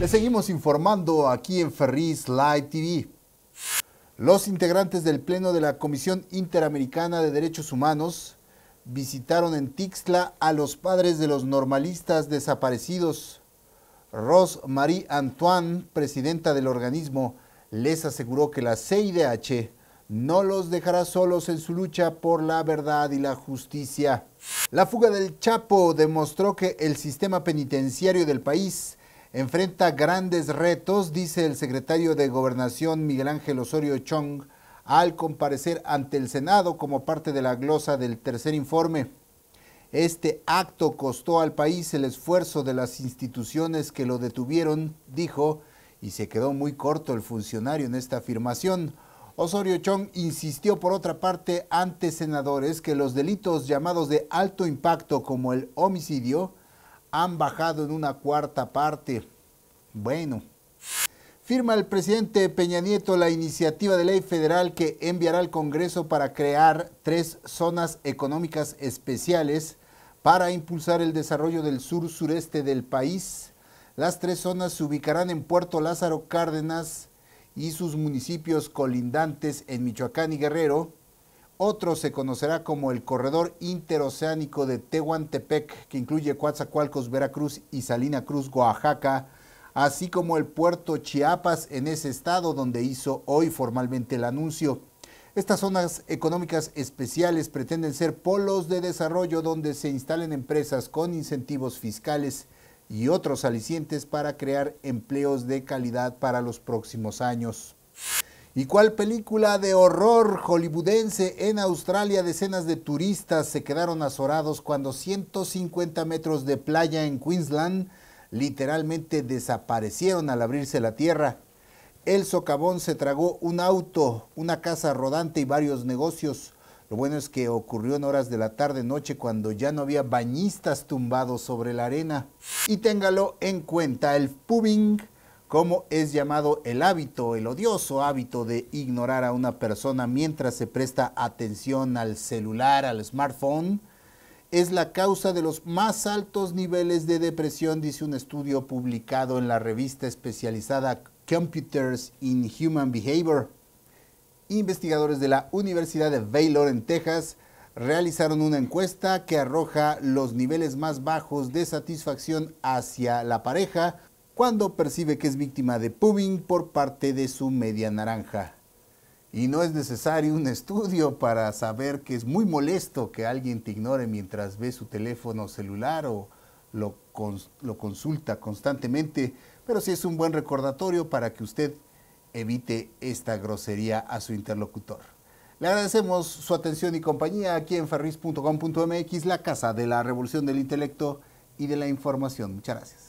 Le seguimos informando aquí en Ferris Live TV. Los integrantes del Pleno de la Comisión Interamericana de Derechos Humanos visitaron en Tixla a los padres de los normalistas desaparecidos. Rose-Marie Antoine, presidenta del organismo, les aseguró que la CIDH no los dejará solos en su lucha por la verdad y la justicia. La fuga del Chapo demostró que el sistema penitenciario del país enfrenta grandes retos, dice el secretario de Gobernación Miguel Ángel Osorio Chong, al comparecer ante el Senado como parte de la glosa del tercer informe. Este acto costó al país el esfuerzo de las instituciones que lo detuvieron, dijo, y se quedó muy corto el funcionario en esta afirmación. Osorio Chong insistió por otra parte ante senadores que los delitos llamados de alto impacto como el homicidio han bajado en una cuarta parte. Bueno. Firma el presidente Peña Nieto la iniciativa de ley federal que enviará al Congreso para crear tres zonas económicas especiales para impulsar el desarrollo del sur-sureste del país. Las tres zonas se ubicarán en Puerto Lázaro Cárdenas y sus municipios colindantes en Michoacán y Guerrero, otro se conocerá como el corredor interoceánico de Tehuantepec, que incluye Coatzacoalcos, Veracruz y Salina Cruz, Oaxaca, así como el puerto Chiapas en ese estado donde hizo hoy formalmente el anuncio. Estas zonas económicas especiales pretenden ser polos de desarrollo donde se instalen empresas con incentivos fiscales y otros alicientes para crear empleos de calidad para los próximos años. ¿Y cuál película de horror hollywoodense en Australia decenas de turistas se quedaron azorados cuando 150 metros de playa en Queensland literalmente desaparecieron al abrirse la tierra? El socavón se tragó un auto, una casa rodante y varios negocios. Lo bueno es que ocurrió en horas de la tarde-noche cuando ya no había bañistas tumbados sobre la arena. Y téngalo en cuenta, el pubing como es llamado el hábito, el odioso hábito de ignorar a una persona mientras se presta atención al celular, al smartphone, es la causa de los más altos niveles de depresión, dice un estudio publicado en la revista especializada Computers in Human Behavior. Investigadores de la Universidad de Baylor en Texas realizaron una encuesta que arroja los niveles más bajos de satisfacción hacia la pareja cuando percibe que es víctima de pubing por parte de su media naranja. Y no es necesario un estudio para saber que es muy molesto que alguien te ignore mientras ve su teléfono celular o lo, lo consulta constantemente, pero sí es un buen recordatorio para que usted evite esta grosería a su interlocutor. Le agradecemos su atención y compañía aquí en ferris.com.mx, la casa de la revolución del intelecto y de la información. Muchas gracias.